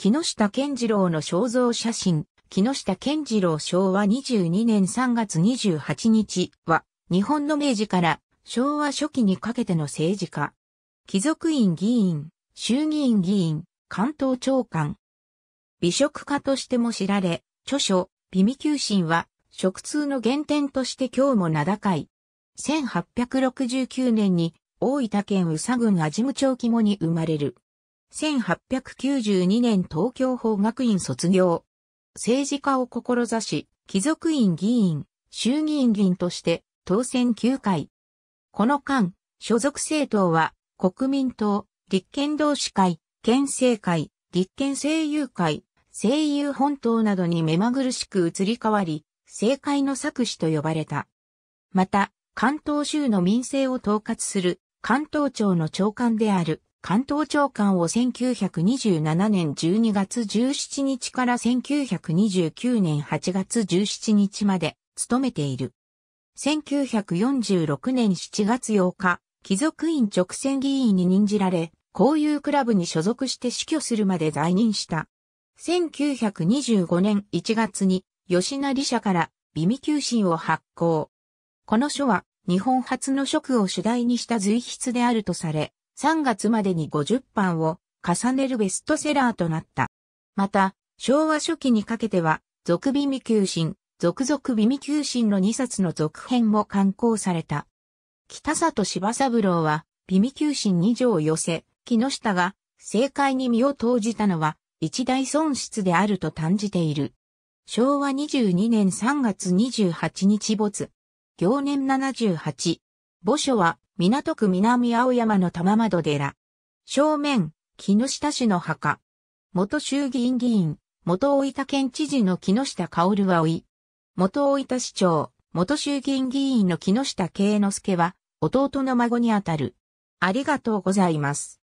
木下健次郎の肖像写真、木下健次郎昭和22年3月28日は、日本の明治から昭和初期にかけての政治家。貴族院議員、衆議院議員、関東長官。美食家としても知られ、著書、美味求心は、食通の原点として今日も名高い。1869年に、大分県宇佐郡安治無町肝に生まれる。1892年東京法学院卒業。政治家を志し、貴族院議員、衆議院議員として当選9回。この間、所属政党は国民党、立憲同志会、県政会、立憲声優会、声優本党などに目まぐるしく移り変わり、政界の作詞と呼ばれた。また、関東州の民政を統括する関東庁の長官である関東長官を1927年12月17日から1929年8月17日まで務めている。1946年7月8日、貴族院直選議員に任じられ、交友クラブに所属して死去するまで在任した。1925年1月に吉成社から微味求心を発行。この書は日本初の職を主題にした随筆であるとされ、3月までに50版を重ねるベストセラーとなった。また、昭和初期にかけては、続美味求心、続々美味求心の2冊の続編も刊行された。北里柴三郎は、美味求心2条を寄せ、木下が、正解に身を投じたのは、一大損失であると感じている。昭和22年3月28日没。行年78。墓所は、港区南青山の玉窓寺。正面、木下氏の墓。元衆議院議員、元大分県知事の木下薫は老い。元大分市長、元衆議院議員の木下慶之助は、弟の孫にあたる。ありがとうございます。